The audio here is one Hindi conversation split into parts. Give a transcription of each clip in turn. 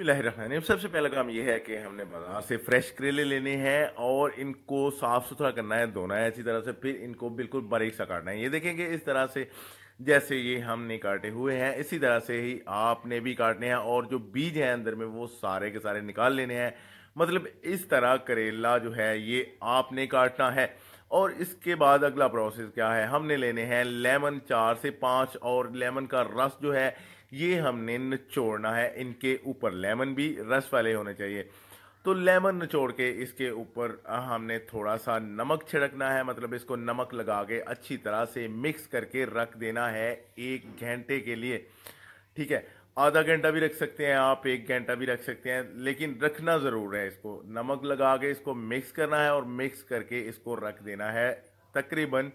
बिस्मिल्लाम सबसे पहला काम यह है कि हमने बाजार से फ्रेश करेले लेने हैं और इनको साफ़ सुथरा करना है धोना है अच्छी तरह से फिर इनको बिल्कुल बारीक सा काटना है ये देखेंगे इस तरह से जैसे ये हमने काटे हुए हैं इसी तरह से ही आपने भी काटने हैं और जो बीज हैं अंदर में वो सारे के सारे निकाल लेने हैं मतलब इस तरह करेला जो है ये आपने काटना है और इसके बाद अगला प्रोसेस क्या है हमने लेने हैं लेमन चार से पाँच और लेमन का रस जो है ये हमने निचोड़ना है इनके ऊपर लेमन भी रस वाले होने चाहिए तो लेमन निचोड़ के इसके ऊपर हमने थोड़ा सा नमक छिड़कना है मतलब इसको नमक लगा के अच्छी तरह से मिक्स करके रख देना है एक घंटे के लिए ठीक है आधा घंटा भी रख सकते हैं आप एक घंटा भी रख सकते हैं लेकिन रखना ज़रूर है इसको नमक लगा के इसको मिक्स करना है और मिक्स करके इसको रख देना है तकरीबन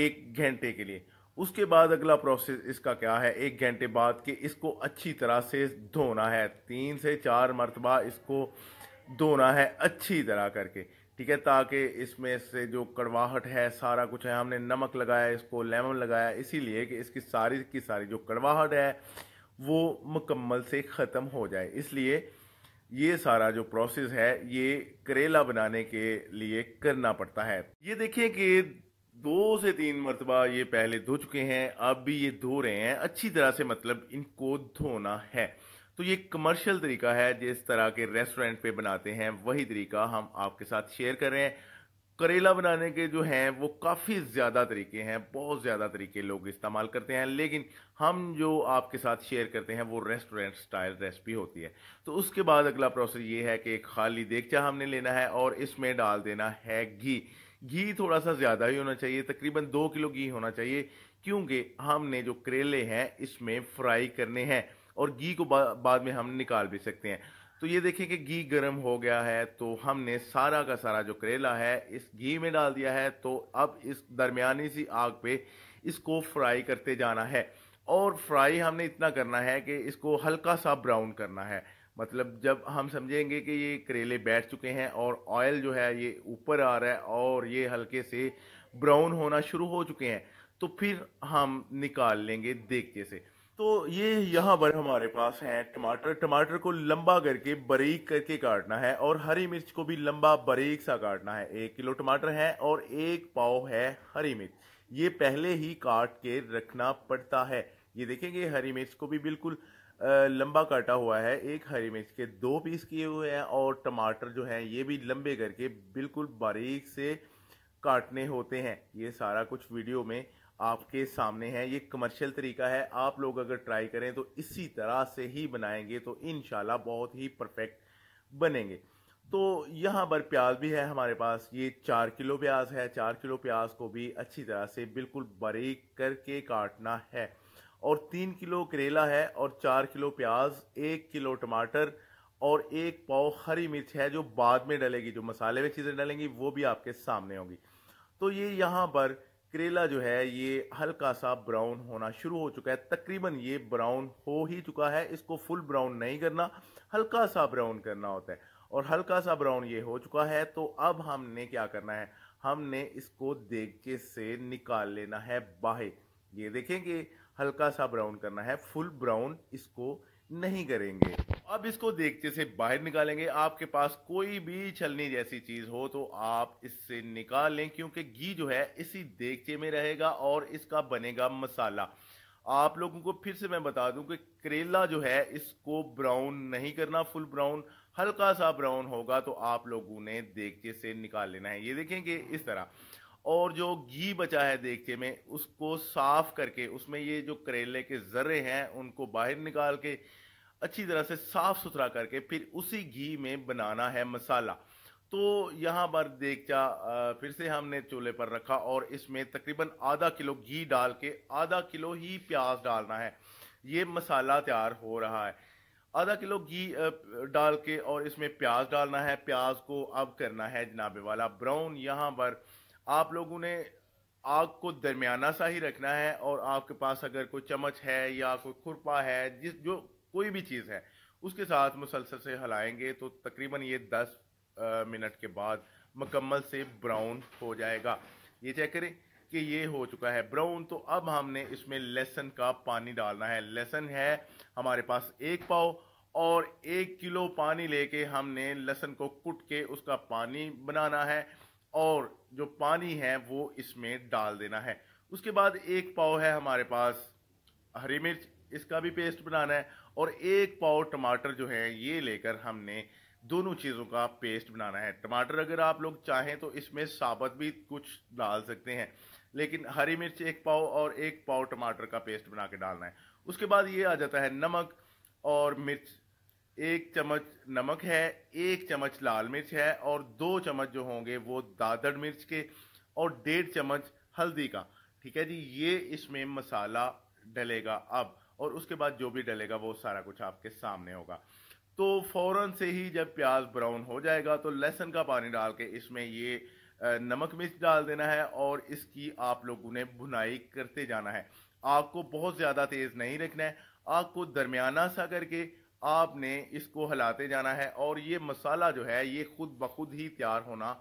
एक घंटे के लिए उसके बाद अगला प्रोसेस इसका क्या है एक घंटे बाद कि इसको अच्छी तरह से धोना है तीन से चार मरतबा इसको धोना है अच्छी तरह करके ठीक है ताकि इसमें से जो कड़वाहट है सारा कुछ है हमने नमक लगाया इसको लेमन लगाया इसीलिए कि इसकी सारी की सारी जो कड़वाहट है वो मुकम्मल से ख़त्म हो जाए इसलिए ये सारा जो प्रोसेस है ये करेला बनाने के लिए करना पड़ता है ये देखिए कि दो से तीन मरतबा ये पहले धो चुके हैं अब भी ये धो रहे हैं अच्छी तरह से मतलब इनको धोना है तो ये कमर्शियल तरीका है जिस तरह के रेस्टोरेंट पे बनाते हैं वही तरीका हम आपके साथ शेयर कर रहे हैं करेला बनाने के जो हैं वो काफ़ी ज़्यादा तरीके हैं बहुत ज़्यादा तरीके लोग इस्तेमाल करते हैं लेकिन हम जो आपके साथ शेयर करते हैं वो रेस्टोरेंट स्टाइल रेसिपी होती है तो उसके बाद अगला प्रोसेस ये है कि खाली देगचा हमने लेना है और इसमें डाल देना है घी घी थोड़ा सा ज़्यादा ही होना चाहिए तकरीबन दो किलो घी होना चाहिए क्योंकि हमने जो करेले हैं इसमें फ्राई करने हैं और घी को बा, बाद में हम निकाल भी सकते हैं तो ये देखें कि घी गर्म हो गया है तो हमने सारा का सारा जो करेला है इस घी में डाल दिया है तो अब इस दरमियानी सी आग पे इसको फ्राई करते जाना है और फ्राई हमने इतना करना है कि इसको हल्का सा ब्राउन करना है मतलब जब हम समझेंगे कि ये करेले बैठ चुके हैं और ऑयल जो है ये ऊपर आ रहा है और ये हल्के से ब्राउन होना शुरू हो चुके हैं तो फिर हम निकाल लेंगे देखते से तो ये यहाँ पर हमारे पास है टमाटर टमाटर को लंबा करके बारीक करके काटना है और हरी मिर्च को भी लंबा बारीक सा काटना है एक किलो टमाटर है और एक पाव है हरी मिर्च ये पहले ही काट के रखना पड़ता है ये देखेंगे हरी मिर्च को भी बिल्कुल लंबा काटा हुआ है एक हरी मिर्च के दो पीस किए हुए हैं और टमाटर जो हैं ये भी लंबे करके बिल्कुल बारीक से काटने होते हैं ये सारा कुछ वीडियो में आपके सामने है ये कमर्शियल तरीका है आप लोग अगर ट्राई करें तो इसी तरह से ही बनाएंगे तो इन बहुत ही परफेक्ट बनेंगे तो यहाँ पर प्याज भी है हमारे पास ये चार किलो प्याज है चार किलो प्याज को भी अच्छी तरह से बिल्कुल बारीक करके काटना है और तीन किलो करेला है और चार किलो प्याज एक किलो टमाटर और एक पाव हरी मिर्च है जो बाद में डलेगी जो मसाले में चीज़ें डलेंगी वो भी आपके सामने होंगी तो ये यहाँ पर करेला जो है ये हल्का सा ब्राउन होना शुरू हो चुका है तकरीबन ये ब्राउन हो ही चुका है इसको फुल ब्राउन नहीं करना हल्का सा ब्राउन करना होता है और हल्का सा ब्राउन ये हो चुका है तो अब हमने क्या करना है हमने इसको देखे से निकाल लेना है बाहे ये देखेंगे हल्का सा ब्राउन करना है फुल ब्राउन इसको नहीं करेंगे अब इसको देखते से बाहर निकालेंगे आपके पास कोई भी छलनी जैसी चीज हो तो आप इससे निकाल लें क्योंकि घी जो है इसी देखचे में रहेगा और इसका बनेगा मसाला आप लोगों को फिर से मैं बता दूं कि करेला जो है इसको ब्राउन नहीं करना फुल ब्राउन हल्का सा ब्राउन होगा तो आप लोगों ने देखते से निकाल लेना है ये देखेंगे इस तरह और जो घी बचा है देखते में उसको साफ करके उसमें ये जो करेले के ज़र्रे हैं उनको बाहर निकाल के अच्छी तरह से साफ़ सुथरा करके फिर उसी घी में बनाना है मसाला तो यहाँ पर देखचा फिर से हमने चूल्हे पर रखा और इसमें तकरीबन आधा किलो घी डाल के आधा किलो ही प्याज डालना है ये मसाला तैयार हो रहा है आधा किलो घी डाल के और इसमें प्याज डालना है प्याज को अब करना है जनाबे वाला ब्राउन यहाँ पर आप लोगों ने आग को दरमियाना सा ही रखना है और आपके पास अगर कोई चम्मच है या कोई खुरपा है जिस जो कोई भी चीज़ है उसके साथ मुसलसल से हलाएंगे तो तकरीबन ये 10 मिनट के बाद मकम्मल से ब्राउन हो जाएगा ये चेक करें कि ये हो चुका है ब्राउन तो अब हमने इसमें लहसन का पानी डालना है लहसन है हमारे पास एक पाव और एक किलो पानी लेके हमने लहसन को कुट के उसका पानी बनाना है और जो पानी है वो इसमें डाल देना है उसके बाद एक पाव है हमारे पास हरी मिर्च इसका भी पेस्ट बनाना है और एक पाव टमाटर जो है ये लेकर हमने दोनों चीज़ों का पेस्ट बनाना है टमाटर अगर आप लोग चाहें तो इसमें साबत भी कुछ डाल सकते हैं लेकिन हरी मिर्च एक पाव और एक पाव टमाटर का पेस्ट बना के डालना है उसके बाद ये आ जाता है नमक और मिर्च एक चम्मच नमक है एक चम्मच लाल मिर्च है और दो चम्मच जो होंगे वो दादड़ मिर्च के और डेढ़ चम्मच हल्दी का ठीक है जी ये इसमें मसाला डलेगा अब और उसके बाद जो भी डलेगा वो सारा कुछ आपके सामने होगा तो फ़ौरन से ही जब प्याज ब्राउन हो जाएगा तो लहसुन का पानी डाल के इसमें ये नमक मिर्च डाल देना है और इसकी आप लोगों ने भुनाई करते जाना है आग को बहुत ज़्यादा तेज़ नहीं रखना है आग को दरमियाना सा करके आपने इसको हिलाते जाना है और ये मसाला जो है ये खुद ब खुद ही तैयार होना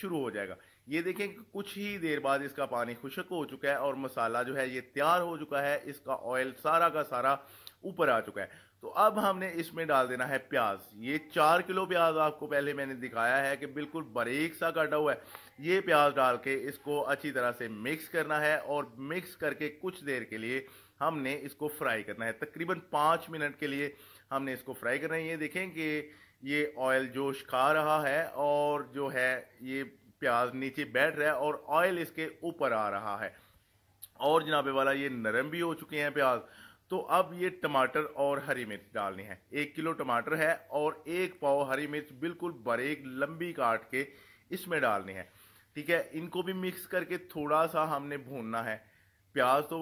शुरू हो जाएगा ये देखें कि कुछ ही देर बाद इसका पानी खुशक हो चुका है और मसाला जो है ये तैयार हो चुका है इसका ऑयल सारा का सारा ऊपर आ चुका है तो अब हमने इसमें डाल देना है प्याज ये चार किलो प्याज आपको पहले मैंने दिखाया है कि बिल्कुल बारीक सा काटा हुआ है ये प्याज डाल के इसको अच्छी तरह से मिक्स करना है और मिक्स करके कुछ देर के लिए हमने इसको फ्राई करना है तकरीबन पाँच मिनट के लिए हमने इसको फ्राई करना है ये देखें कि ये ऑयल जोश खा रहा है और जो है ये प्याज नीचे बैठ रहा है और ऑयल इसके ऊपर आ रहा है और जनाबे वाला ये नरम भी हो चुके हैं प्याज तो अब ये टमाटर और हरी मिर्च डालनी है एक किलो टमाटर है और एक पाव हरी मिर्च बिल्कुल बरेक लंबी काट के इसमें डालनी है ठीक है इनको भी मिक्स करके थोड़ा सा हमने भूनना है प्याज तो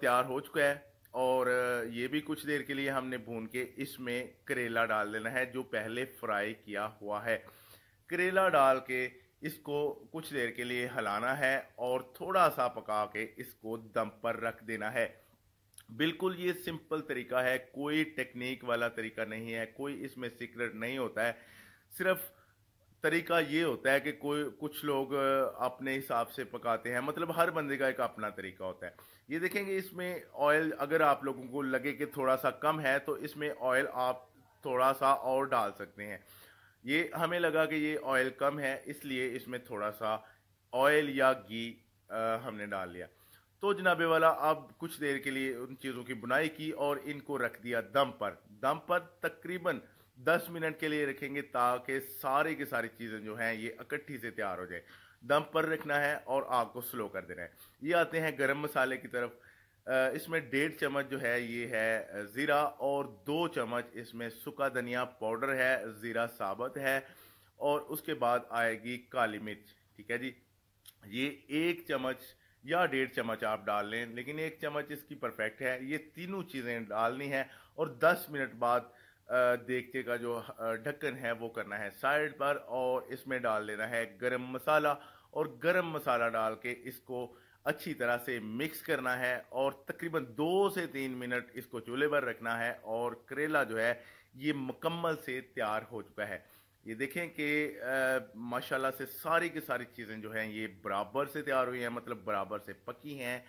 तैयार हो चुका है और ये भी कुछ देर के लिए हमने भून के इसमें करेला डाल देना है जो पहले फ्राई किया हुआ है करेला डाल के इसको कुछ देर के लिए हलाना है और थोड़ा सा पका के इसको दम पर रख देना है बिल्कुल ये सिंपल तरीका है कोई टेक्निक वाला तरीका नहीं है कोई इसमें सीक्रेट नहीं होता है सिर्फ तरीका ये होता है कि कोई कुछ लोग अपने हिसाब से पकाते हैं मतलब हर बंदे का एक अपना तरीका होता है ये देखेंगे इसमें ऑयल अगर आप लोगों को लगे कि थोड़ा सा कम है तो इसमें ऑयल आप थोड़ा सा और डाल सकते हैं ये हमें लगा कि ये ऑयल कम है इसलिए इसमें थोड़ा सा ऑयल या घी हमने डाल लिया तो जनाबे वाला अब कुछ देर के लिए उन चीज़ों की बुनाई की और इनको रख दिया दम पर दम पर तकरीबन दस मिनट के लिए रखेंगे ताकि सारे की सारी चीज़ें जो हैं ये इकट्ठी से तैयार हो जाए दम पर रखना है और आग को स्लो कर देना है ये आते हैं गरम मसाले की तरफ इसमें डेढ़ चम्मच जो है ये है ज़ीरा और दो चम्मच इसमें सूखा धनिया पाउडर है ज़ीरा साबत है और उसके बाद आएगी काली मिर्च ठीक है जी ये एक चम्मच या डेढ़ चम्मच आप डाल लें लेकिन एक चम्मच इसकी परफेक्ट है ये तीनों चीज़ें डालनी है और 10 मिनट बाद देखते का जो ढक्कन है वो करना है साइड पर और इसमें डाल लेना है गरम मसाला और गरम मसाला डाल के इसको अच्छी तरह से मिक्स करना है और तकरीबन दो से तीन मिनट इसको चूल्हे पर रखना है और करेला जो है ये मुकम्मल से तैयार हो चुका है ये देखें कि माशाल्लाह से सारी की सारी चीज़ें जो हैं ये बराबर से तैयार हुई हैं मतलब बराबर से पकी हैं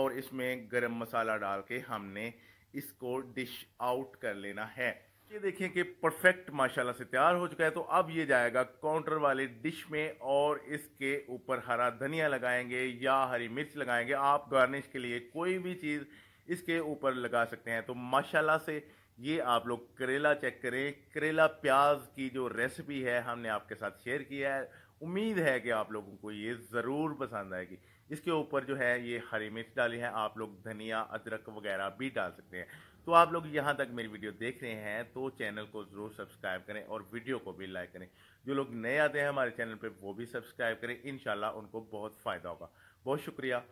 और इसमें गरम मसाला डाल के हमने इसको डिश आउट कर लेना है ये देखें कि परफेक्ट माशाल्लाह से तैयार हो चुका है तो अब ये जाएगा काउंटर वाले डिश में और इसके ऊपर हरा धनिया लगाएंगे या हरी मिर्च लगाएंगे आप गार्निश के लिए कोई भी चीज़ इसके ऊपर लगा सकते हैं तो माशाल्लाह से ये आप लोग करेला चेक करें करेला प्याज की जो रेसिपी है हमने आपके साथ शेयर किया है उम्मीद है कि आप लोगों को ये ज़रूर पसंद आएगी इसके ऊपर जो है ये हरी मिर्च डाली है आप लोग धनिया अदरक वगैरह भी डाल सकते हैं तो आप लोग यहाँ तक मेरी वीडियो देख रहे हैं तो चैनल को ज़रूर सब्सक्राइब करें और वीडियो को भी लाइक करें जो लोग नए आते हैं हमारे चैनल पर वो भी सब्सक्राइब करें इन उनको बहुत फ़ायदा होगा बहुत शुक्रिया